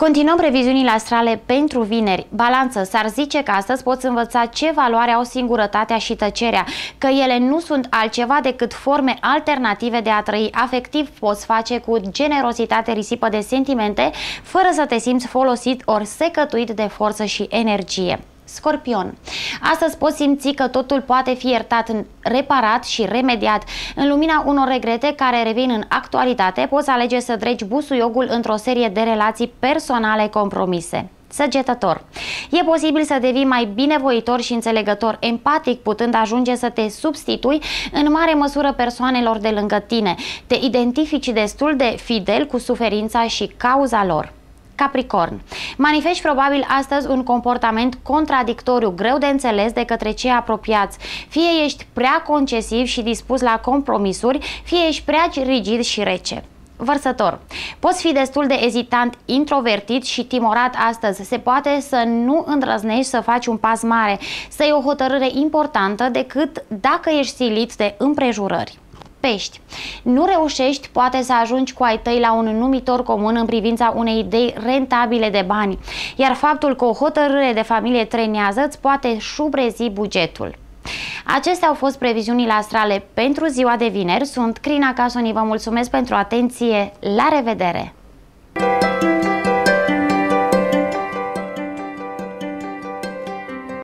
Continuăm previziunile astrale pentru vineri. Balanță, s-ar zice că astăzi poți învăța ce valoare au singurătatea și tăcerea, că ele nu sunt altceva decât forme alternative de a trăi. Afectiv poți face cu generozitate risipă de sentimente, fără să te simți folosit ori secătuit de forță și energie. Scorpion. Astăzi poți simți că totul poate fi iertat, reparat și remediat. În lumina unor regrete care revin în actualitate, poți alege să dregi busuiogul într-o serie de relații personale compromise săgetător. E posibil să devii mai binevoitor și înțelegător, empatic, putând ajunge să te substitui în mare măsură persoanelor de lângă tine. Te identifici destul de fidel cu suferința și cauza lor. Capricorn manifesti probabil astăzi un comportament contradictoriu, greu de înțeles de către cei apropiați. Fie ești prea concesiv și dispus la compromisuri, fie ești prea rigid și rece vărsător. Poți fi destul de ezitant, introvertit și timorat astăzi. Se poate să nu îndrăznești să faci un pas mare, să iei o hotărâre importantă decât dacă ești silit de împrejurări pești. Nu reușești poate să ajungi cu ai tăi la un numitor comun în privința unei idei rentabile de bani, iar faptul că o hotărâre de familie trenează îți poate șubrezi bugetul. Acestea au fost previziunile astrale pentru ziua de vineri. Sunt Crina Casoni, vă mulțumesc pentru atenție. La revedere!